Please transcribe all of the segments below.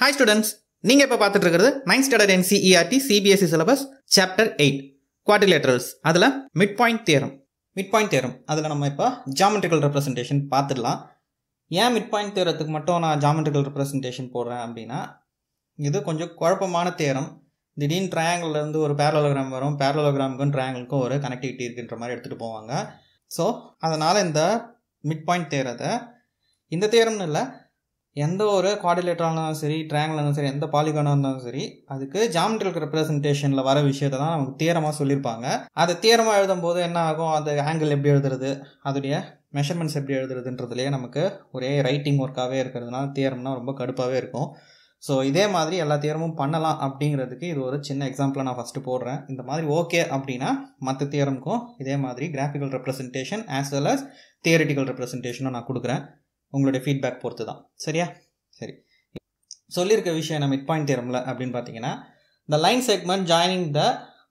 hi students நீங்க இப்போ பார்த்துட்டு இருக்கிறது nine standard NCERT CBSE syllabus chapter eight quadrilaterals அதில் mid point theorem mid point theorem அதில் நம்ம இப்போ ஜாமெட்ரிக்கல் ரெப்ரஸன்டேஷன் பார்த்துடலாம் ஏன் மிட் பாயிண்ட் தேரத்துக்கு மட்டும் நான் ஜாமெட்ரிக்கல் ரெப்ரஸன்டேஷன் போடுறேன் அப்படின்னா இது கொஞ்சம் குழப்பமான தேரம் திடீர்னு ட்ரையாங்கிள்லேருந்து ஒரு பேரலோகிராம் வரும் பேரலோகிராமுக்கும் ட்ரையாங்கிளுக்கும் ஒரு கனெக்டிவிட்டி இருக்குன்ற மாதிரி எடுத்துகிட்டு போவாங்க ஸோ அதனால் இந்த மிட் பாயிண்ட் தேரத்தை இந்த தேரம்னு இல்லை எந்த ஒரு குவாடிலேட்டராக இருந்தாலும் சரி ட்ரையாங்கில் இருந்தாலும் சரி எந்த பாலிகானாக இருந்தாலும் சரி அதுக்கு ஜாமெட்ரிக்கல் ரெப்ரஸன்டேஷனில் வர விஷயத்தை தான் நமக்கு தீரமாக சொல்லியிருப்பாங்க அதை தீரமாக எழுதும் போது என்ன ஆகும் அது ஆங்கிள் எப்படி எழுதுறது அதோடைய மெஷர்மெண்ட்ஸ் எப்படி எழுதுறதுன்றதுலேயே நமக்கு ஒரே ரைட்டிங் ஒர்க்காகவே இருக்கிறதுனால தீரம்னா ரொம்ப கடுப்பாகவே இருக்கும் ஸோ இதே மாதிரி எல்லா தீரமும் பண்ணலாம் அப்படிங்கிறதுக்கு இது ஒரு சின்ன எக்ஸாம்பிளை நான் ஃபஸ்ட்டு போடுறேன் இந்த மாதிரி ஓகே அப்படின்னா மற்ற தீரமுக்கும் இதே மாதிரி graphical representation as well as theoretical ரெப்ரஸன்டேஷனும் நான் கொடுக்குறேன் உங்களுடைய ஃபீட்பேக் பொறுத்து தான் சரியா சரி சொல்லியிருக்க விஷயம் என்ன மிட் பாயிண்ட் தேரம்ல அப்படின்னு பார்த்தீங்கன்னா the line segment joining the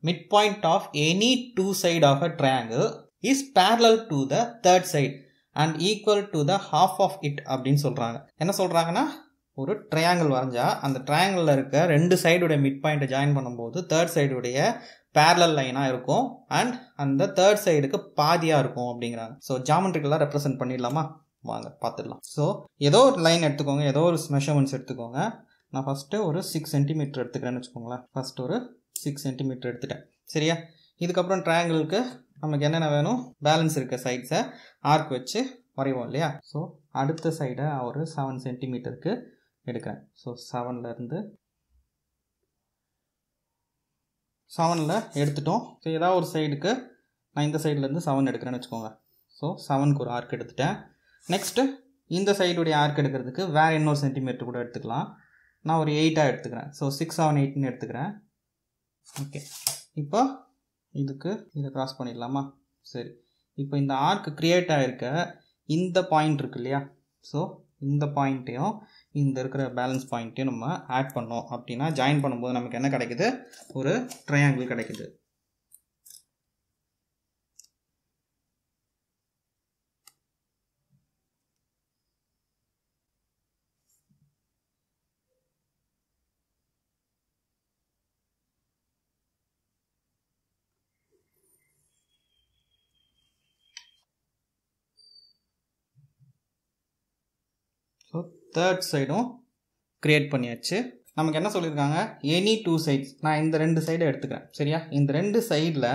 mid point of any two side of a triangle is parallel to the third side and equal to the half of it அப்படின்னு சொல்கிறாங்க என்ன சொல்கிறாங்கன்னா ஒரு ட்ரையாங்கிள் வரைஞ்சா அந்த ட்ரையாங்கிளில் இருக்க ரெண்டு சைடுடைய மிட் பாயிண்ட்டை ஜாயின் பண்ணும்போது தேர்ட் சைடுடைய பேரலல் லைனாக இருக்கும் அண்ட் அந்த தேர்ட் சைடுக்கு பாதியாக இருக்கும் அப்படிங்கிறாங்க ஸோ ஜாமெண்ட்ரிக்கெல்லாம் ரெப்ரசென்ட் பண்ணிடலாமா வாங்க பார்த்துடலாம் ஸோ ஏதோ ஒரு லைன் எடுத்துக்கோங்க ஏதோ ஒரு மெஷர்மெண்ட்ஸ் எடுத்துக்கோங்க நான் ஃபஸ்ட்டு ஒரு சிக்ஸ் சென்டிமீட்டர் எடுத்துக்கிறேன்னு வச்சுக்கோங்களேன் ஃபஸ்ட் ஒரு சிக்ஸ் சென்டிமீட்டர் எடுத்துட்டேன் சரியா இதுக்கப்புறம் ட்ரையாங்கிளுக்கு நமக்கு என்னென்ன வேணும் பேலன்ஸ் இருக்க சைட்ஸை ஆர்க் வச்சு வரைவோம் இல்லையா ஸோ அடுத்த சைடை ஒரு செவன் சென்டிமீட்டருக்கு எடுக்கிறேன் ஸோ செவன்லேருந்து செவனில் எடுத்துட்டோம் ஸோ ஏதாவது ஒரு சைடுக்கு நான் இந்த சைட்லேருந்து செவன் எடுக்கிறேன்னு வச்சுக்கோங்க ஸோ செவனுக்கு ஒரு ஆர்க் எடுத்துட்டேன் நெக்ஸ்ட்டு இந்த சைடுடைய ஆர்க் எடுக்கிறதுக்கு வேறு இன்னொரு சென்டிமீட்டர் கூட எடுத்துக்கலாம் நான் ஒரு எயிட்டாக எடுத்துக்கிறேன் ஸோ சிக்ஸ் செவன் எயிட்னு எடுத்துக்கிறேன் ஓகே இப்போ இதுக்கு இதை க்ராஸ் பண்ணிடலாமா சரி இப்போ இந்த ஆர்க் க்ரியேட் ஆகிருக்க இந்த பாயிண்ட் இருக்கு இல்லையா ஸோ இந்த பாயிண்ட்டையும் இந்த இருக்கிற பேலன்ஸ் பாயிண்ட்டையும் நம்ம ஆட் பண்ணோம் அப்படின்னா ஜாயின் பண்ணும்போது நமக்கு என்ன கிடைக்குது ஒரு ட்ரையாங்கிள் கிடைக்குது தேர்ட் சைடும் க்ரியேட் பண்ணியாச்சு நமக்கு என்ன சொல்லியிருக்காங்க எனி டூ சைட்ஸ் நான் இந்த ரெண்டு சைடை எடுத்துக்கிறேன் சரியா இந்த ரெண்டு சைடில்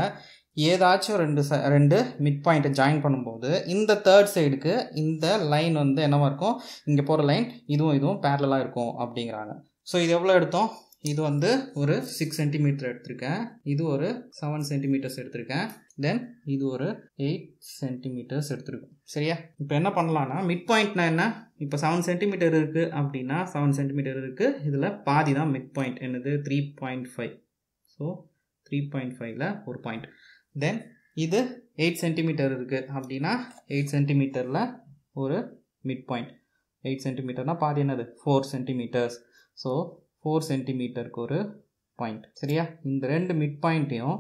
ஏதாச்சும் ரெண்டு ச ரெண்டு மிட் பாயிண்ட்டை ஜாயின் பண்ணும்போது இந்த தேர்ட் சைடுக்கு இந்த லைன் வந்து என்னவாக இருக்கும் இங்கே போகிற லைன் இதுவும் இதுவும் பேரலாக இருக்கும் அப்படிங்கிறாங்க ஸோ இது எவ்வளோ எடுத்தோம் இது வந்து ஒரு சிக்ஸ் சென்டிமீட்டர் எடுத்திருக்கேன் இது ஒரு செவன் சென்டிமீட்டர்ஸ் எடுத்திருக்கேன் தென் இது ஒரு எயிட் சென்டிமீட்டர்ஸ் எடுத்திருக்கேன் சரியா இப்போ என்ன பண்ணலான்னா மிட் பாயிண்ட்னா என்ன இப்போ செவன் சென்டிமீட்டர் இருக்குது அப்படின்னா செவன் சென்டிமீட்டர் இருக்குது இதில் பாதி தான் மிட் பாயிண்ட் என்னது three point five so three point ஃபைவ்ல ஒரு பாயிண்ட் தென் இது எயிட் சென்டிமீட்டர் இருக்குது அப்படின்னா எயிட் சென்டிமீட்டரில் ஒரு மிட் பாயிண்ட் எயிட் சென்டிமீட்டர்னால் பாதி என்னது ஃபோர் சென்டிமீட்டர்ஸ் ஸோ ஃபோர் சென்டிமீட்டருக்கு ஒரு பாயிண்ட் சரியா இந்த ரெண்டு மிட் பாயிண்ட்டையும்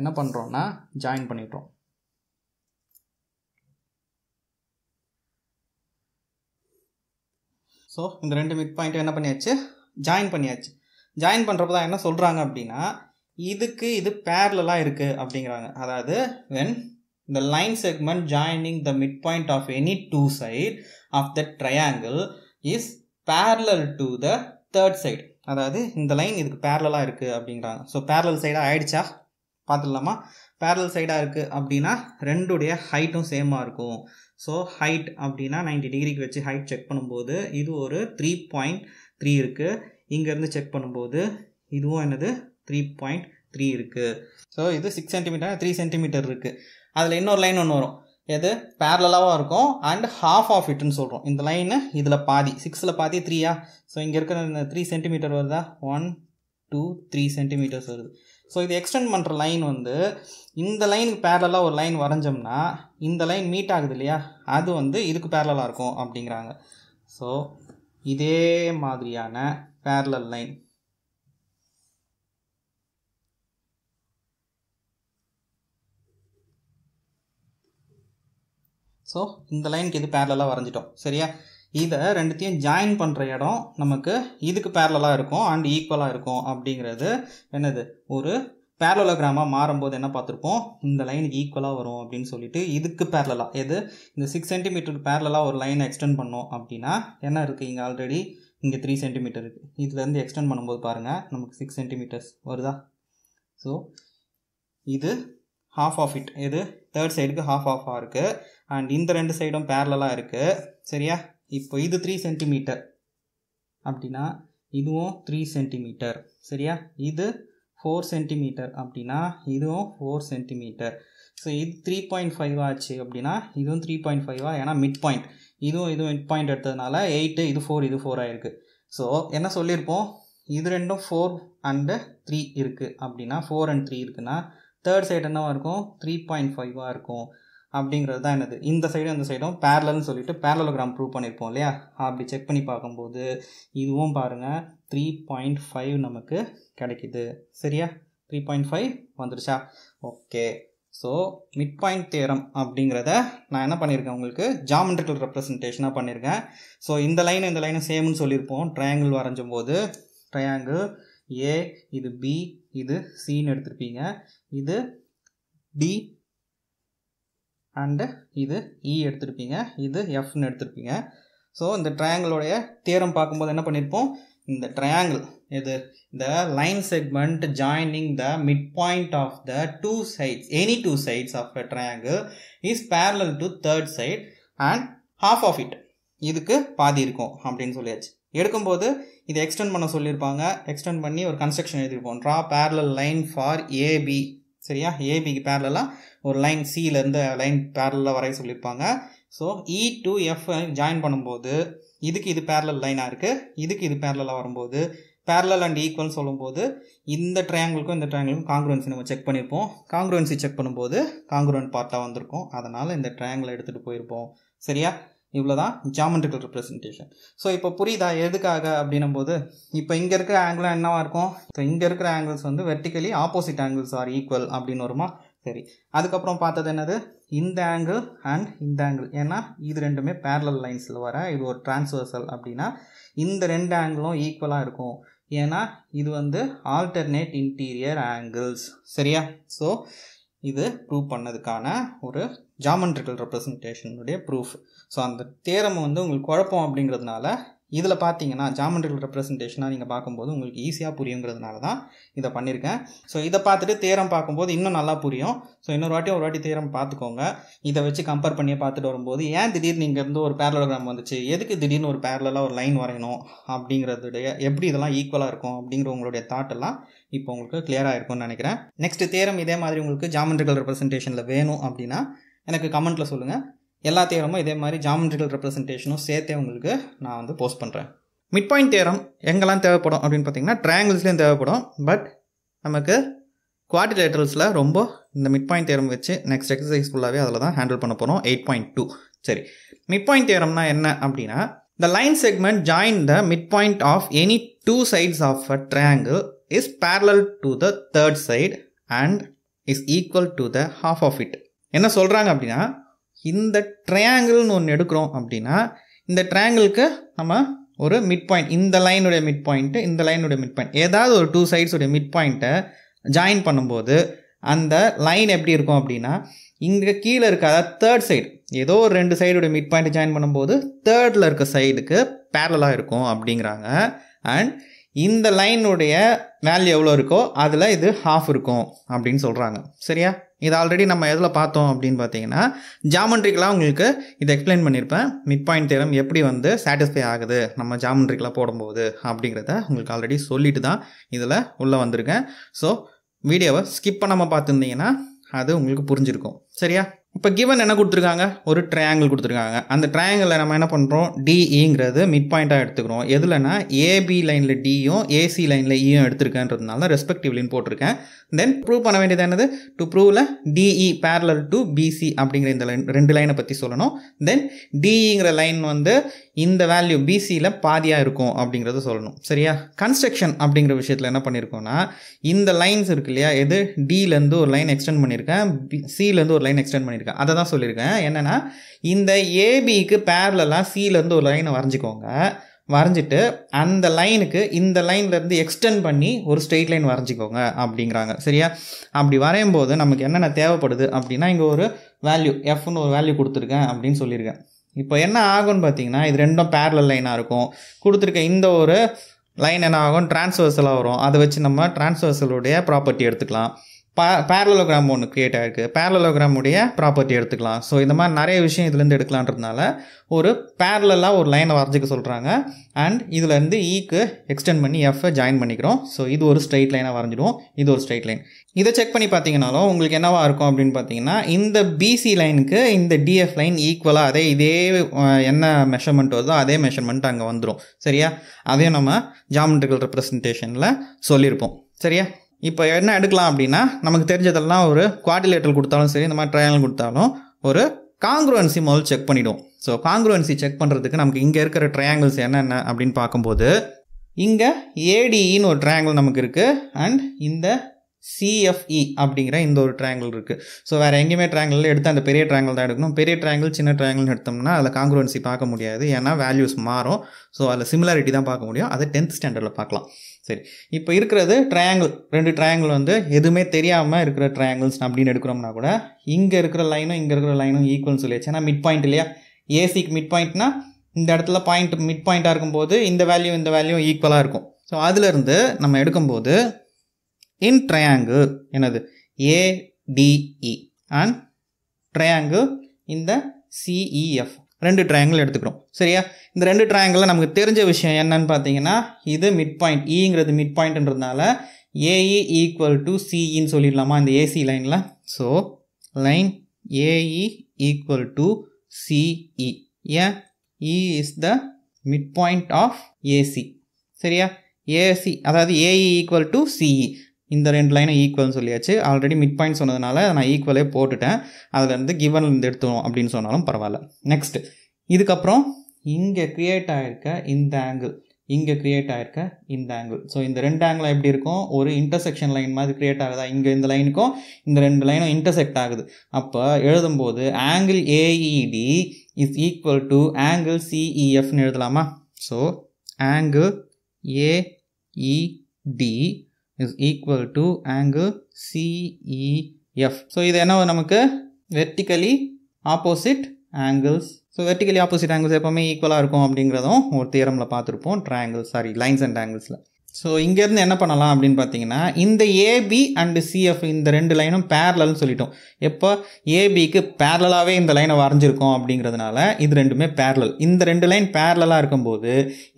என்ன பண்ணுறோன்னா ஜாயின் பண்ணிடுறோம் ஸோ இந்த ரெண்டு மிட் பாயிண்ட்டும் என்ன பண்ணியாச்சு ஜாயின் பண்ணியாச்சு ஜாயின் பண்ணுறப்ப தான் என்ன சொல்கிறாங்க அப்படின்னா இதுக்கு இது பேர்லலாம் இருக்குது அப்படிங்கிறாங்க அதாவது when the line segment joining the mid point of any two side of the triangle is parallel to the third side அதாவது இந்த லைன் இதுக்கு பேரலாக இருக்குது அப்படிங்கிறாங்க ஸோ பேரலல் சைடாக ஆயிடுச்சா பார்த்துடலாமா பேரல் சைடாக இருக்குது அப்படின்னா ரெண்டுடைய ஹைட்டும் சேமாக இருக்கும் ஸோ ஹைட் அப்படின்னா நைன்டி டிகிரிக்கு வச்சு ஹைட் செக் பண்ணும்போது இது ஒரு த்ரீ பாயிண்ட் த்ரீ இருக்குது இங்கேருந்து செக் பண்ணும்போது இதுவும் என்னது த்ரீ பாயிண்ட் த்ரீ இருக்குது ஸோ இது சிக்ஸ் சென்டிமீட்டர் த்ரீ சென்டிமீட்டர் இருக்குது அதில் இன்னொரு லைன் ஒன்று வரும் எது பேரலாகவும் இருக்கும் அண்ட் ஹாஃப் ஆஃப் இட்னு சொல்கிறோம் இந்த லைனு இதில் பாதி சிக்ஸில் பாதி த்ரீயா ஸோ இங்கே இருக்கிற இந்த த்ரீ சென்டிமீட்டர் வருதா ஒன் டூ த்ரீ சென்டிமீட்டர்ஸ் வருது ஸோ இது எக்ஸ்டெண்ட் பண்ணுற லைன் வந்து இந்த லைனுக்கு பேரலாக ஒரு லைன் வரைஞ்சோம்னா இந்த லைன் மீட் ஆகுது இல்லையா அது வந்து இதுக்கு பேரலாக இருக்கும் அப்படிங்கிறாங்க ஸோ இதே மாதிரியான பேரல லைன் ஸோ இந்த லைனுக்கு இது பேரலாக வரைஞ்சிட்டோம் சரியா இதை ரெண்டுத்தையும் ஜாயின் பண்ணுற இடம் நமக்கு இதுக்கு பேரலாக இருக்கும் அண்ட் ஈக்குவலாக இருக்கும் அப்படிங்கிறது என்னது ஒரு பேரலோகிராமாக மாறும்போது என்ன பார்த்துருப்போம் இந்த லைனுக்கு ஈக்குவலாக வரும் அப்படின்னு சொல்லிட்டு இதுக்கு பேரலாக எது இந்த சிக்ஸ் சென்டிமீட்டருக்கு பேரலாக ஒரு லைனை எக்ஸ்டெண்ட் பண்ணோம் அப்படின்னா என்ன இருக்குது இங்கே ஆல்ரெடி இங்கே த்ரீ சென்டிமீட்டர் இருக்குது இதுலேருந்து எக்ஸ்டெண்ட் பண்ணும்போது பாருங்கள் நமக்கு சிக்ஸ் சென்டிமீட்டர்ஸ் வருதா ஸோ இது ஹாஃப் ஆஃப் இட் இது தேர்ட் சைடுக்கு ஹாஃப் ஆஃபாக இருக்குது அண்ட் இந்த ரெண்டு சைடும் பேரலாக இருக்குது சரியா இப்போ இது த்ரீ சென்டிமீட்டர் அப்படின்னா இதுவும் த்ரீ சென்டிமீட்டர் சரியா இது ஃபோர் சென்டிமீட்டர் அப்படின்னா இதுவும் ஃபோர் சென்டிமீட்டர் ஸோ இது த்ரீ பாயிண்ட் ஃபைவ் ஆச்சு அப்படின்னா இதுவும் த்ரீ பாயிண்ட் ஃபைவா ஏன்னா மிட் பாயிண்ட் இதுவும் இதுவும் மிட் பாயிண்ட் எடுத்ததுனால எயிட்டு இது ஃபோர் இது ஃபோர் ஆகிருக்கு ஸோ என்ன சொல்லியிருப்போம் இது ரெண்டும் ஃபோர் அண்டு த்ரீ இருக்குது அப்படின்னா ஃபோர் அண்ட் த்ரீ இருக்குன்னா தேர்ட் சைடு என்னவாக இருக்கும் த்ரீ பாயிண்ட் ஃபைவாக இருக்கும் அப்படிங்கிறது தான் என்னது இந்த சைடும் இந்த சைடும் பேரலன்னு சொல்லிட்டு பேரலோகிராம் ப்ரூவ் பண்ணியிருப்போம் இல்லையா அப்படி செக் பண்ணி பார்க்கும்போது இதுவும் பாருங்கள் த்ரீ பாயிண்ட் ஃபைவ் நமக்கு கிடைக்கிது சரியா த்ரீ பாயிண்ட் ஃபைவ் வந்துருச்சா okay so mid point theorem அப்படிங்கிறத நான் என்ன பண்ணியிருக்கேன் உங்களுக்கு ஜாமெண்ட்ரிக்கல் ரெப்ரஸன்டேஷனாக பண்ணியிருக்கேன் ஸோ இந்த லைன் இந்த லைனும் சேம்னு சொல்லியிருப்போம் ட்ரையாங்கிள் வரைஞ்சும் போது ட்ரையாங்கிள் ஏ இது பி இது சின்னு எடுத்திருப்பீங்க இது டி அண்டு இது இ e எடுத்துருப்பீங்க இது எஃப்னு எடுத்திருப்பீங்க ஸோ இந்த ட்ரையாங்கிளோடைய தேரம் பார்க்கும்போது என்ன பண்ணியிருப்போம் இந்த ட்ரையாங்கிள் இது the line segment joining the mid point of the two sides any two sides of the triangle is parallel to third side and half of it இதுக்கு பாதி இருக்கும் அப்படின்னு சொல்லியாச்சு எடுக்கும்போது இதை எக்ஸ்டெண்ட் பண்ண சொல்லியிருப்பாங்க எக்ஸ்டெண்ட் பண்ணி ஒரு கன்ஸ்ட்ரக்ஷன் எழுதியிருப்போம் draw parallel line for AB சரியா ஏபிக்கு பேரலாம் ஒரு லைன் சியிலேருந்து லைன் பேரலாக வரைய சொல்லியிருப்பாங்க so E to F join பண்ணும்போது இதுக்கு இது பேரலல் லைனாக இருக்குது இதுக்கு இது பேரலாக வரும்போது பேரலல் அண்ட் ஈக்குவல்னு சொல்லும்போது இந்த ட்ரையாங்கிளுக்கும் இந்த ட்ரையாங்கிளுக்கும் காங்குரன்சி நம்ம செக் பண்ணியிருப்போம் காங்குரன்சி செக் பண்ணும்போது காங்குரன் பார்ட்டாக வந்திருக்கும் அதனால் இந்த ட்ரையாங்கிள் எடுத்துகிட்டு போயிருப்போம் சரியா இவ்வளோ தான் ஜாமெண்ட்ரிக்கல் ரெப்ரஸன்டேஷன் ஸோ இப்போ புரியுதா எதுக்காக அப்படின்னும் போது இப்போ இங்கே இருக்கிற ஆங்கிள் என்னவாக இருக்கும் ஸோ இங்கே இருக்கிற ஆங்கிள்ஸ் வந்து vertically opposite angles are equal அப்படின்னு வருமா சரி அதுக்கப்புறம் பார்த்தது என்னது இந்த ஆங்கிள் அண்ட் இந்த ஆங்கிள் ஏன்னா இது ரெண்டுமே பேரலல் லைன்ஸில் வர இது ஒரு டிரான்ஸ்வர்சல் அப்படின்னா இந்த ரெண்டு ஆங்கிளும் ஈக்குவலாக இருக்கும் ஏன்னா இது வந்து ஆல்டர்னேட் இன்டீரியர் ஆங்கிள்ஸ் சரியா ஸோ இது ப்ரூவ் பண்ணதுக்கான ஒரு ஜாமெண்ட்ரிக்கல் ரெப்ரஸன்டேஷனுடைய ப்ரூஃப் ஸோ அந்த தேரம் வந்து உங்களுக்கு குழப்பம் அப்படிங்கிறதுனால இதில் பார்த்தீங்கன்னா ஜாமெண்ட்ரிக்கல் ரெப்ரசன்டேஷனாக நீங்கள் பார்க்கும்போது உங்களுக்கு ஈஸியாக புரியுங்கிறதுனால தான் இதை பண்ணியிருக்கேன் ஸோ இதை பார்த்துட்டு தேரம் பார்க்கும்போது இன்னும் நல்லா புரியும் ஸோ இன்னொரு வாட்டி ஒரு வாட்டி தேரம் பார்த்துக்கோங்க இதை வச்சு கம்பேர் பண்ணியே பார்த்துட்டு வரும்போது ஏன் திடீர்னு இங்கேருந்து ஒரு பேரலோகிராம் வந்துச்சு எதுக்கு திடீர்னு ஒரு பேரலாக ஒரு லைன் வரையணும் அப்படிங்கிறதுடைய எப்படி இதெல்லாம் ஈக்குவலாக இருக்கும் அப்படிங்கிற உங்களுடைய தாட்டெல்லாம் இப்போ உங்களுக்கு கிளியராக இருக்கும்னு நினைக்கிறேன் நெக்ஸ்ட் தேரம் இதே மாதிரி உங்களுக்கு ஜாமெண்ட்ரிக்கல் ரெப்ரஸன்டேஷனில் வேணும் அப்படின்னா எனக்கு கமெண்ட்டில் சொல்லுங்கள் எல்லா தேரமும் இதே மாதிரி ஜாமெட்ரிக்கல் ரெப்ரஸன்டேஷனும் சேர்த்தே உங்களுக்கு நான் வந்து போஸ்ட் பண்ணுறேன் மிட் பாயிண்ட் தேரம் எங்கெல்லாம் தேவைப்படும் அப்படின்னு பார்த்தீங்கன்னா ட்ரையாங்கிள்ஸ்லேயும் தேவைப்படும் பட் நமக்கு குவார்டிலேட்டரல்ஸில் ரொம்ப இந்த மிட் பாயிண்ட் தேரம் வச்சு நெக்ஸ்ட் எக்ஸசைஸ் ஃபுல்லாகவே அதில் தான் ஹேண்டில் பண்ண போகிறோம் எயிட் பாயிண்ட் டூ சரி மிட் பாயிண்ட் தேரம்னா என்ன அப்படின்னா the line segment join the mid point of any two sides of a triangle is parallel to the third side and is equal to the half of it என்ன சொல்கிறாங்க அப்படின்னா இந்த ட்ரையாங்கிள்னு ஒன்று எடுக்கிறோம் அப்படின்னா இந்த ட்ரையாங்கிளுக்கு நம்ம ஒரு மிட் பாயிண்ட் இந்த லைனுடைய மிட் பாயிண்ட்டு இந்த லைனுடைய மிட் பாயிண்ட் ஏதாவது ஒரு டூ சைட்ஸுடைய மிட் பாயிண்ட்டை ஜாயின் பண்ணும்போது அந்த லைன் எப்படி இருக்கும் அப்படின்னா இங்கே கீழே இருக்க அதாவது தேர்ட் சைடு ஏதோ ஒரு ரெண்டு சைடுடைய மிட் பாயிண்ட் ஜாயின் பண்ணும்போது தேர்டில் இருக்க சைடுக்கு பேரலாக இருக்கும் அப்படிங்கிறாங்க அண்ட் இந்த லைனுடைய வேல்யூ எவ்வளோ இருக்கோ அதில் இது ஹாஃப் இருக்கும் அப்படின்னு சொல்கிறாங்க சரியா இது ஆல்ரெடி நம்ம எதில் பார்த்தோம் அப்படின்னு பார்த்தீங்கன்னா ஜாமண்ட்ரிக்கெலாம் உங்களுக்கு இதை எக்ஸ்பிளைன் பண்ணியிருப்பேன் மிட் பாயிண்ட் தேரம் எப்படி வந்து சாட்டிஸ்ஃபை ஆகுது நம்ம ஜாமண்ட்ரிக்கெலாம் போடும்போது அப்படிங்கிறத உங்களுக்கு ஆல்ரெடி சொல்லிட்டு தான் இதில் உள்ளே வந்திருக்கேன் ஸோ வீடியோவை ஸ்கிப் பண்ணாமல் பார்த்துருந்தீங்கன்னா அது உங்களுக்கு புரிஞ்சிருக்கும் சரியா இப்போ கிவன் என்ன கொடுத்துருக்காங்க ஒரு ட்ரையாங்கிள் கொடுத்துருக்காங்க அந்த ட்ரையாங்கிளில் நம்ம என்ன பண்ணுறோம் டிஇங்கிறது e மிட் பாயிண்ட்டாக எடுத்துக்கிறோம் எதுலனா ஏபி லைனில் டியும் ஏசி லைனில் இயும் e எடுத்திருக்கேன்றதுனால ரெஸ்பெக்டிவ்லின்னு போட்டிருக்கேன் தென் ப்ரூவ் பண்ண வேண்டியது என்னது டு ப்ரூவில் டிஇ பேரலல் டு பிசி அப்படிங்கிற இந்த லைன் ரெண்டு லைனை பற்றி சொல்லணும் தென் டிஇங்கிற லைன் வந்து இந்த வேல்யூ பிசியில் பாதியாக இருக்கும் அப்படிங்கிறத சொல்லணும் சரியா கன்ஸ்ட்ரக்ஷன் அப்படிங்கிற விஷயத்தில் என்ன பண்ணியிருக்கோன்னா இந்த லைன்ஸ் இருக்கு இல்லையா எது டிலேருந்து ஒரு லைன் எக்ஸ்டெண்ட் பண்ணியிருக்கேன் சிலேருந்து ஒரு லைன் எக்ஸ்டெண்ட் பண்ணியிருக்கேன் அதை தான் சொல்லியிருக்கேன் என்னென்னா இந்த ஏபிக்கு பேரலாக சிலேருந்து ஒரு லைனை வரைஞ்சிக்கோங்க வரைஞ்சிட்டு அந்த லைனுக்கு இந்த லைன்லேருந்து எக்ஸ்டெண்ட் பண்ணி ஒரு ஸ்ட்ரெயிட் லைன் வரைஞ்சிக்கோங்க அப்படிங்கிறாங்க சரியா அப்படி வரையும் போது நமக்கு என்னென்ன தேவைப்படுது அப்படின்னா இங்கே ஒரு வேல்யூ எஃப்னு ஒரு வேல்யூ கொடுத்துருக்கேன் அப்படின்னு சொல்லியிருக்கேன் இப்போ என்ன ஆகும்னு பார்த்தீங்கன்னா இது ரெண்டும் பேரல லைனாக இருக்கும் கொடுத்துருக்க இந்த ஒரு லைன் என்ன ஆகும் டிரான்ஸ்வர்சலாக வரும் அதை வச்சு நம்ம டிரான்ஸ்வர்சலுடைய ப்ராப்பர்ட்டி எடுத்துக்கலாம் பேரலோகிராம் ஒன்று க்ரியேட் ஆகிருக்கு உடைய ப்ராப்பர்ட்டி எடுத்துக்கலாம் ஸோ இந்த மாதிரி நிறைய விஷயம் இதுலேருந்து எடுக்கலான்றதுனால ஒரு பேரலாக ஒரு லைனை வரைஞ்சிக்க சொல்கிறாங்க அண்ட் இதுலேருந்து ஈக்கு e எக்ஸ்டெண்ட் பண்ணி எஃப்பை ஜாயின் பண்ணிக்கிறோம் ஸோ இது ஒரு ஸ்ட்ரைட் லைனாக வரைஞ்சிடுவோம் இது ஒரு ஸ்ட்ரைட் லைன் இதை செக் பண்ணி பார்த்தீங்கனாலும் உங்களுக்கு என்னவாக இருக்கும் அப்படின்னு பார்த்தீங்கன்னா இந்த பிசி லைனுக்கு இந்த டிஎஃப் லைன் ஈக்குவலாக அதே இதே என்ன மெஷர்மெண்ட் வருதோ அதே மெஷர்மெண்ட் அங்கே வந்துடும் சரியா அதையும் நம்ம ஜாமெட்ரிக்கல் ரெப்ரஸன்டேஷனில் சொல்லியிருப்போம் சரியா இப்போ என்ன எடுக்கலாம் அப்படின்னா நமக்கு தெரிஞ்சதெல்லாம் ஒரு குவாடிலேட்டர் கொடுத்தாலும் சரி இந்த மாதிரி ட்ரையாங்கல் கொடுத்தாலும் ஒரு காங்க்ருவன்சி முதல் செக் பண்ணிவிடும் ஸோ காங்க்ருவன்சி செக் பண்ணுறதுக்கு நமக்கு இங்கே இருக்கிற ட்ரையாங்கிள்ஸ் என்னென்ன அப்படின்னு பார்க்கும்போது இங்கே ஏடிஇன்னு e ஒரு ட்ரையாங்கிள் நமக்கு இருக்குது அண்ட் இந்த சிஎஃப்இ e அப்படிங்கிற இந்த ஒரு ட்ராங்கிள் இருக்குது ஸோ வேறு எங்கேயுமே ட்ராங்கிள் எடுத்து அந்த பெரிய ட்ராங்கிள் தான் எடுக்கணும் பெரிய ட்ராங்கிள் சின்ன ட்ராங்கிள்னு எடுத்தோம்னா அதில் காங்குரன்சி பார்க்க முடியாது ஏன்னா வேல்யூஸ் மாறும் ஸோ அதில் சிமிலாரிட்டி தான் பார்க்க முடியும் அதை டென்த் ஸ்டாண்டர்டில் பார்க்கலாம் சரி இப்போ இருக்கிறது ட்ரையாங்கிள் ரெண்டு ட்ரையாங்கிள் வந்து எதுவுமே தெரியாமல் இருக்கிற ட்ரையாங்கிள்ஸ் அப்படின்னு எடுக்கிறோம்னா கூட இங்கே இருக்கிற லைனும் இங்கே இருக்கிற லைனும் ஈக்குவல்னு சொல்லியாச்சு ஏன்னா மிட் பாயிண்ட் இல்லையா ஏசிக்கு மிட் பாயிண்ட்னா இந்த இடத்துல பாயிண்ட் மிட் பாயிண்ட்டாக இருக்கும்போது இந்த வேல்யூ இந்த வேல்யூ ஈக்குவலாக இருக்கும் ஸோ அதுலேருந்து நம்ம எடுக்கும்போது இன் ட்ரையாங்கு என்னது ஏடிஇ அண்ட் ட்ரையாங்கு இந்த சிஇஎஃப் ரெண்டு ட்ரையாங்கிள் எடுத்துக்கிறோம் சரியா இந்த ரெண்டு ட்ரையாங்கிளில் நமக்கு தெரிஞ்ச விஷயம் என்னன்னு பார்த்தீங்கன்னா இது மிட் பாயிண்ட் e இங்கிறது மிட் பாயிண்ட்ன்றதுனால ஏஇ ஈக்குவல் e டு சிஇன்னு e சொல்லிடலாமா இந்த ஏசி லைனில் so line AE equal to CE ஏன் E is the mid point of AC சரியா ஏசி அதாவது ஏஇ ஈக்குவல் டு சிஇ இந்த ரெண்டு லைனை ஈக்குவல்னு சொல்லியாச்சு ஆல்ரெடி மிட் பாயிண்ட் சொன்னதுனால நான் ஈக்குவலே போட்டுட்டேன் அதுலேருந்து கிவன் இருந்து எடுத்துவோம் அப்படின்னு சொன்னாலும் பரவாயில்ல நெக்ஸ்ட் இதுக்கப்புறம் இங்கே க்ரியேட் ஆகிருக்க இந்த ஆங்கிள் இங்கே க்ரியேட் ஆகிருக்க இந்த ஆங்கிள் ஸோ இந்த ரெண்டு ஆங்கிளும் எப்படி இருக்கும் ஒரு இன்டர்செக்ஷன் லைன் மாதிரி க்ரியேட் ஆகுதா இங்கே இந்த லைனுக்கும் இந்த ரெண்டு லைனும் இன்டர்செக்ட் ஆகுது அப்போ எழுதும்போது angle AED is equal to angle சிஇஎஃப்னு எழுதலாமா so angle AED is equal to angle CEF so இது என்ன நமக்கு vertically opposite angles so vertically opposite angles எப்போவுமே ஈக்குவலாக இருக்கும் அப்படிங்கிறதும் ஒரு தியரமில் பார்த்துருப்போம் ட்ரையாங்கிள்ஸ் சாரி லைன்ஸ் அண்ட் ஆங்கிள்ஸில் ஸோ இங்கேருந்து என்ன பண்ணலாம் அப்படின்னு பார்த்தீங்கன்னா இந்த ஏபி அண்டு சிஎஃப் இந்த ரெண்டு லைனும் பேரலல்னு சொல்லிட்டோம் எப்போ ஏபிக்கு பேரலாகவே இந்த லைனை வரைஞ்சிருக்கோம் அப்படிங்கிறதுனால இது ரெண்டுமே பேரலல் இந்த ரெண்டு லைன் பேரலாக இருக்கும்போது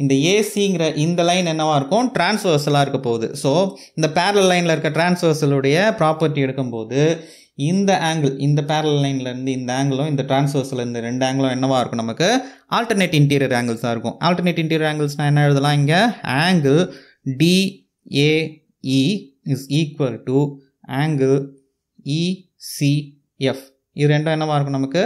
இந்த ஏசிங்கிற இந்த லைன் என்னவாக இருக்கும் டிரான்ஸ்வர்சலாக இருக்க போகுது ஸோ இந்த பேரல் லைனில் இருக்க டிரான்ஸ்வர்சலுடைய ப்ராப்பர்ட்டி எடுக்கும்போது இந்த ஆங்கிள் இந்த பேரல் லைன்லேருந்து இந்த ஆங்கிளும் இந்த டிரான்ஸ்வர்ஸில் இந்த ரெண்டு ஆங்கிளும் என்னவாக இருக்கும் நமக்கு ஆல்டர்னேட் இன்டீரியர் ஆங்கிள்ஸாக இருக்கும் ஆல்டர்னேட் இன்டீரியர் ஆங்கிள்ஸ்னால் என்ன எழுதலாம் இங்கே angle DAE is equal to angle ECF இது ரெண்டும் என்னவா இருக்கும் நமக்கு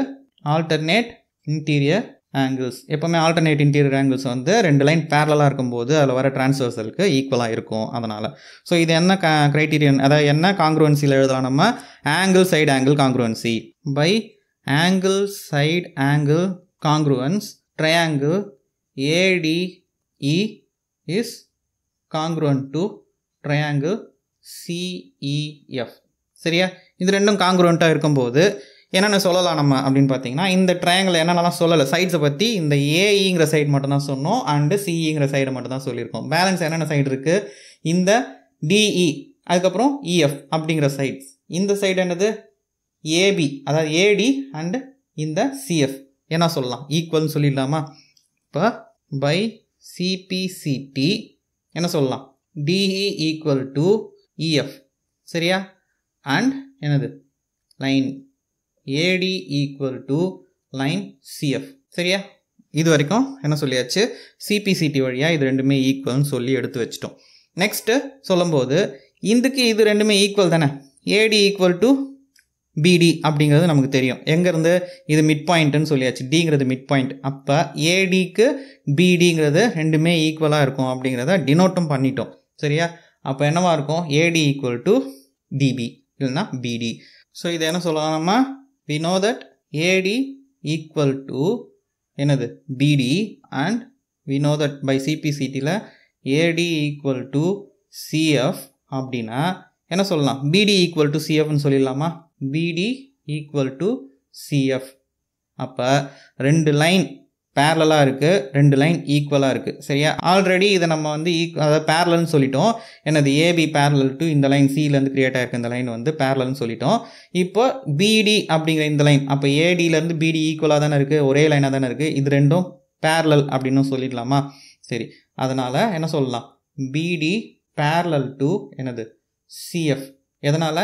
ஆல்டர்னேட் இன்டீரியர் ஆங்கிள்ஸ் எப்போவுமே ஆல்டர்னேட் இன்டீரியர் ஆங்கிள்ஸ் வந்து ரெண்டு லைன் பேரலாக இருக்கும்போது அதில் வர டிரான்ஸ்வர்சலுக்கு ஈக்குவலாக இருக்கும் அதனால் ஸோ இது என்ன க க்ரைட்டீரியன் அதாவது என்ன காங்க்ருவன்சியில் எழுதலாம் நம்ம angle side angle congruency by angle side angle congruence triangle ADE is congruent to triangle CEF சரியா இது ரெண்டும் காங்க்ரூவன்ட்டாக இருக்கும்போது என்னென்ன சொல்லலாம் நம்ம அப்படின்னு பார்த்தீங்கன்னா இந்த ட்ரையாங்கில் என்னென்னலாம் சொல்லலை சைட்ஸை பற்றி இந்த ஏஇங்கிற e சைடு மட்டும்தான் சொன்னோம் அண்டு சிஇங்கிற சைடு மட்டும்தான் சொல்லியிருக்கோம் பேலன்ஸ் என்னென்ன சைடு இருக்குது இந்த டிஇ e, அதுக்கப்புறம் இஎஃப் e அப்படிங்கிற சைட்ஸ் இந்த சைடு என்னது ஏபி அதாவது ஏடி அண்டு இந்த சிஎஃப் என்ன சொல்லலாம் ஈக்குவல்னு சொல்லிடலாமா இப்போ பை சிபிசிடி என்ன சொல்லலாம் டிஇ ஈக்குவல் டு இஎஃப் சரியா அண்ட் என்னது line AD equal to line CF சரியா இது வரைக்கும் என்ன சொல்லியாச்சு சிபிசிடி வழியாக இது ரெண்டுமே ஈக்குவல்னு சொல்லி எடுத்து வச்சிட்டோம் நெக்ஸ்ட்டு சொல்லும்போது இதுக்கு இது ரெண்டுமே ஈக்குவல் தானே ஏடி ஈக்குவல் டு பிடி அப்படிங்கிறது நமக்கு தெரியும் எங்கேருந்து இது மிட் பாயிண்ட்டுன்னு சொல்லியாச்சு டிங்கிறது மிட் பாயிண்ட் அப்போ ஏடிக்கு பிடிங்கிறது ரெண்டுமே ஈக்குவலாக இருக்கும் அப்படிங்கிறத டினோட்டும் பண்ணிட்டோம் சரியா அப்போ என்னவா இருக்கும் ஏடி ஈக்குவல் டு டிபி இல்லைன்னா பிடி ஸோ இதை என்ன சொல்லலாமா we know that AD equal to என்னது BD and we know that by சிபிசிடியில் ஏடி ஈக்குவல் டு சிஎஃப் அப்படின்னா என்ன சொல்லலாம் பிடி ஈக்குவல் டு சிஎஃப்னு சொல்லிடலாமா பிடி ஈக்குவல் டு சிஎஃப் அப்போ ரெண்டு லைன் பேரலாக இருக்குது ரெண்டு லைன் ஈக்குவலாக இருக்குது சரியா ஆல்ரெடி இதை நம்ம வந்து ஈக் அதாவது பேரலன்னு சொல்லிட்டோம் எனது ஏபி பேரலல் டு இந்த லைன் சியிலேருந்து கிரியேட் ஆகிருக்கு இந்த லைன் வந்து பேரலன்னு சொல்லிட்டோம் இப்போ பிடி அப்படிங்கிற இந்த லைன் அப்போ ஏடியிலேருந்து பிடி ஈக்குவலாக தானே இருக்குது ஒரே லைனாக தானே இருக்குது இது ரெண்டும் பேரலல் அப்படின்னு சொல்லிடலாமா சரி அதனால் என்ன சொல்லலாம் பிடி பேரலல் டு எனது சிஎஃப் எதனால்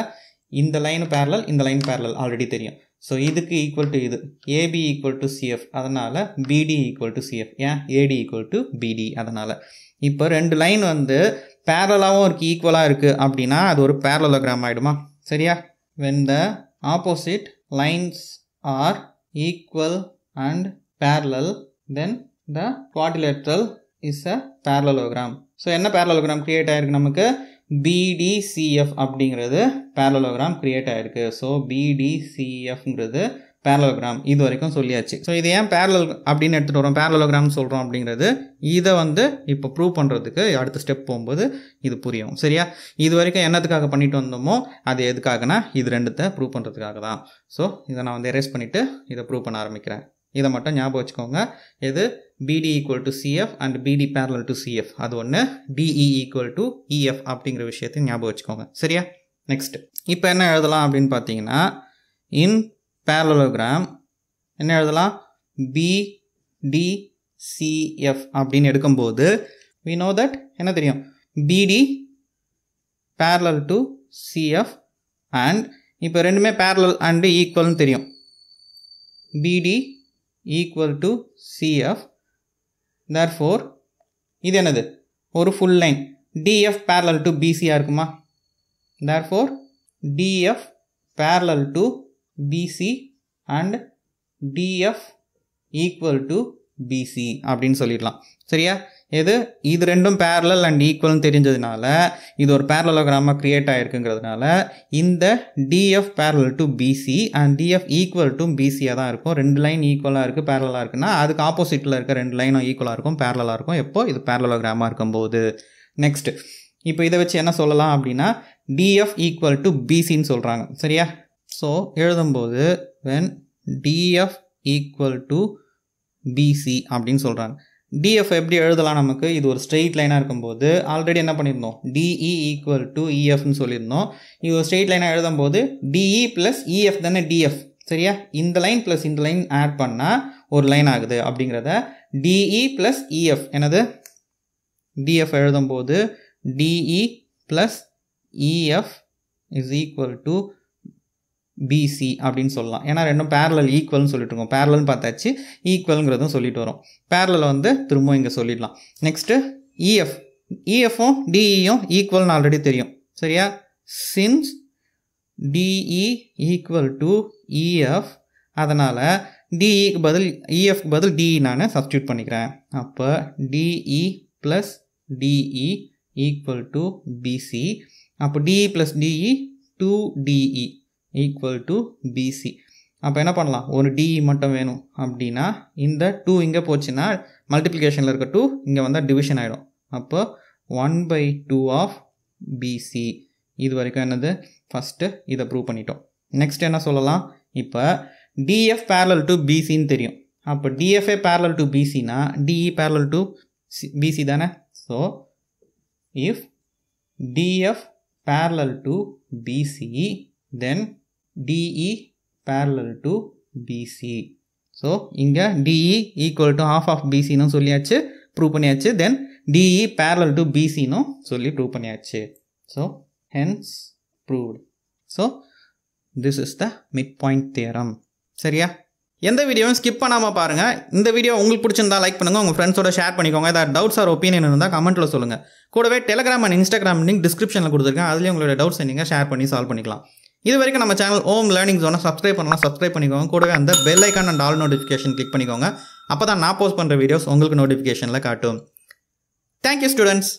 இந்த லைன் பேரலல் இந்த லைன் பேரலல் ஆல்ரெடி தெரியும் ஸோ இதுக்கு ஈக்குவல் டு இது ஏபி ஈக்குவல் டு சிஎஃப் அதனால் பிடி ஈக்குவல் டு சிஎஃப் ஏன் ஏடி ஈக்குவல் டு பிடி அதனால் இப்போ ரெண்டு லைன் வந்து பேரலாகவும் இருக்குது ஈக்குவலாக இருக்குது அப்படின்னா அது ஒரு பேரலோகிராம் ஆகிடுமா சரியா when the opposite lines are equal and parallel then the quadrilateral is a parallelogram so என்ன பேரலோகிராம் க்ரியேட் ஆகிருக்கு நமக்கு பிடிசிஎஃப் அப்படிங்கிறது பேரலோகிராம் கிரியேட் ஆகிருக்கு ஸோ பிடிசிஎஃப்ங்கிறது பேரலோகிராம் இது வரைக்கும் சொல்லியாச்சு ஸோ இது ஏன் பேரலல் அப்படின்னு எடுத்துகிட்டு வரோம் பேரலோகிராம் சொல்கிறோம் அப்படிங்கிறது இதை வந்து இப்போ ப்ரூவ் பண்ணுறதுக்கு அடுத்த ஸ்டெப் போகும்போது இது புரியும் சரியா இது வரைக்கும் என்னத்துக்காக பண்ணிட்டு வந்தோமோ அது எதுக்காகனா இது ரெண்டுத்தை ப்ரூவ் பண்ணுறதுக்காக தான் ஸோ இதை நான் வந்து எரேஸ் பண்ணிவிட்டு இதை ப்ரூவ் பண்ண ஆரம்பிக்கிறேன் இதை மட்டும் ஞாபகம் வச்சுக்கோங்க எது BD equal to CF and BD parallel to CF அது ஒன்று டிஇ ஈக்குவல் டு இஎஃப் அப்படிங்கிற விஷயத்தையும் ஞாபகம் வச்சுக்கோங்க சரியா நெக்ஸ்ட் இப்போ என்ன எழுதலாம் அப்படின்னு பார்த்தீங்கன்னா இன் பேரலோகிராம் என்ன எழுதலாம் பிடிசிஎஃப் அப்படின்னு எடுக்கும்போது வி நோ தட் என்ன தெரியும் பிடி பேரலல் டு சிஎஃப் அண்ட் இப்போ ரெண்டுமே பேரலல் அண்டு ஈக்குவல்னு தெரியும் BD equal to CF therefore இது என்னது ஒரு full line DF parallel to பிசியாக இருக்குமா therefore DF parallel to BC and DF equal to BC அப்படின்னு சொல்லிடலாம் சரியா எது இது ரெண்டும் பேரலல் அண்ட் ஈக்குவல்னு தெரிஞ்சதுனால இது ஒரு பேரலோகிராமாக க்ரியேட் ஆகிருக்குங்கிறதுனால இந்த DF parallel to BC and DF equal to பிசியாக தான் இருக்கும் ரெண்டு லைன் ஈக்குவலாக இருக்குது பேரலாக இருக்குன்னா அதுக்கு ஆப்போசிட்டில் இருக்க ரெண்டு லைனும் ஈக்குவலாக இருக்கும் பேரலாக இருக்கும் எப்போது இது பேரலோகிராமாக இருக்கும்போது நெக்ஸ்ட் இப்போ இதை வச்சு என்ன சொல்லலாம் அப்படின்னா டிஎஃப் ஈக்குவல் டு பிசின்னு சொல்கிறாங்க சரியா ஸோ எழுதும்போது when DF equal to BC அப்படின்னு சொல்கிறாங்க டிஎஃப் எப்படி எழுதலாம் நமக்கு இது ஒரு ஸ்ட்ரெயிட் லைனாக இருக்கும்போது ஆல்ரெடி என்ன பண்ணியிருந்தோம் டிஇ ஈக்குவல் டு இஎஃப்னு சொல்லியிருந்தோம் இது ஒரு ஸ்ட்ரெயிட் லைனாக எழுதும்போது டிஇ ப்ளஸ் இஎஃப் தானே டிஎஃப் சரியா இந்த லைன் ப்ளஸ் இந்த லைன் ஆட் பண்ணால் ஒரு லைன் ஆகுது அப்படிங்கிறத டிஇ ப்ளஸ் இஎஃப் எனது டிஎஃப் போது DE plus EF is equal to BC அப்படின்னு சொல்லலாம் ஏன்னா ரெண்டும் பேரலல் ஈக்குவல்னு சொல்லிட்டு இருக்கோம் பேரலல்னு பார்த்தாச்சு ஈக்குவல்ங்கிறதும் சொல்லிட்டு வரும் பேரலில் வந்து திரும்பவும் இங்கே சொல்லிடலாம் நெக்ஸ்ட்டு இஎஃப் இஎஃப்பும் டிஇயும் ஈக்குவல்னு ஆல்ரெடி தெரியும் சரியா since DE equal to EF அதனால் டிஇக்கு பதில் இஎஃப்க்கு e பதில் டிஇ நான் சப்ஸ்டியூட் பண்ணிக்கிறேன் அப்போ DE plus DE equal to BC அப்போ DE plus DE two DE equal to BC அப்போ என்ன பண்ணலாம் ஒரு டிஇ மட்டும் வேணும் அப்படின்னா இந்த டூ இங்கே போச்சுன்னா மல்டிப்ளிகேஷனில் இருக்க டூ இங்கே வந்தால் டிவிஷன் ஆகிடும் அப்போ one by two of BC இது வரைக்கும் என்னது ஃபஸ்ட்டு இதை ப்ரூவ் பண்ணிட்டோம் நெக்ஸ்ட் என்ன சொல்லலாம் இப்போ டிஎஃப் பேரல் டு பிசின்னு தெரியும் அப்போ டிஎஃப்ஏ பேரலல் டு பிசினா டிஇ பேரலல் டு பிசி தானே so if DF parallel to BC then DE parallel to So, so இங்கே DE equal half of of நும் சொல்லியாச்சு ப்ரூவ் பண்ணியாச்சு தென் டிஇ பேரலல் டு நும் சொல்லி ப்ரூவ் பண்ணியாச்சு so hence proved so this is the mid point சரியா எந்த வீடியோவும் ஸ்கிப் பண்ணாமல் பாருங்க இந்த வீடியோ உங்களுக்கு பிடிச்சிருந்தா லைக் பண்ணுங்க உங்கள் ஃப்ரெண்ட்ஸோட ஷேர் பண்ணிக்கோங்க ஏதாவது doubts ஆர் ஒப்பீனியன் இருந்தால் கமெண்ட்டில் சொல்லுங்க கூடவே டெலிகிராம் and இன்ஸ்டாகிராம் லிங்க் டிஸ்கிரிப்ஷனில் கொடுத்துருக்கேன் அதுலேயும் உங்களோட டவுட்ஸ் நீங்கள் ஷேர் பண்ணி சால்வ் பண்ணிக்கலாம் இது வரைக்கும் நம்ம சேனல் ஓம் லேர்னிங் ஜோனை சப்ஸ்கிரைப் பண்ணலாம் சப்ஸ்கிரைப் பண்ணிக்கோங்க கூடவே அந்த bell icon and all notification click பண்ணிக்கோங்க அப்போ தான் நான் போஸ்ட் பண்ணுற வீடியோஸ் உங்களுக்கு நோட்டிஃபிகேஷனில் காட்டும் தேங்க்யூ ஸ்டூடெண்ட்ஸ்